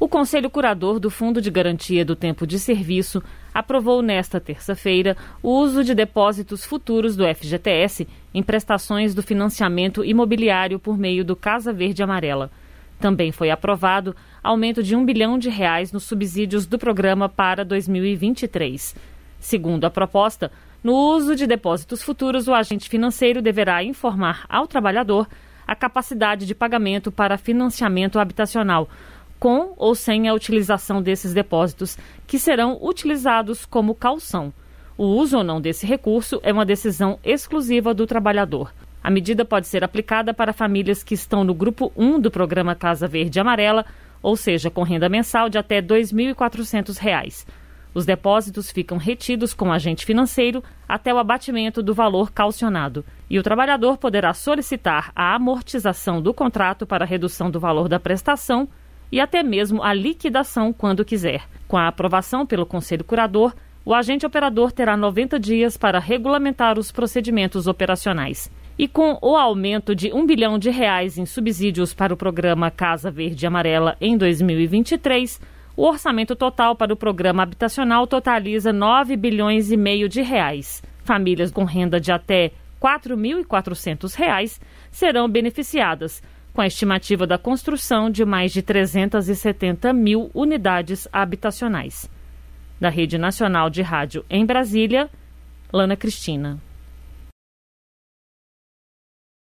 O Conselho Curador do Fundo de Garantia do Tempo de Serviço aprovou nesta terça-feira o uso de depósitos futuros do FGTS em prestações do financiamento imobiliário por meio do Casa Verde Amarela. Também foi aprovado aumento de um bilhão de reais nos subsídios do programa para 2023. Segundo a proposta, no uso de depósitos futuros, o agente financeiro deverá informar ao trabalhador a capacidade de pagamento para financiamento habitacional, com ou sem a utilização desses depósitos, que serão utilizados como calção. O uso ou não desse recurso é uma decisão exclusiva do trabalhador. A medida pode ser aplicada para famílias que estão no grupo 1 do programa Casa Verde Amarela, ou seja, com renda mensal de até R$ 2.400. Os depósitos ficam retidos com o agente financeiro até o abatimento do valor calcionado, e o trabalhador poderá solicitar a amortização do contrato para redução do valor da prestação e até mesmo a liquidação quando quiser. Com a aprovação pelo Conselho Curador, o agente operador terá 90 dias para regulamentar os procedimentos operacionais. E com o aumento de um bilhão de reais em subsídios para o programa Casa Verde Amarela em 2023, o orçamento total para o programa habitacional totaliza 9 bilhões e meio de reais. Famílias com renda de até R$ 4.400 serão beneficiadas, com a estimativa da construção de mais de 370 mil unidades habitacionais. Da Rede Nacional de Rádio em Brasília, Lana Cristina.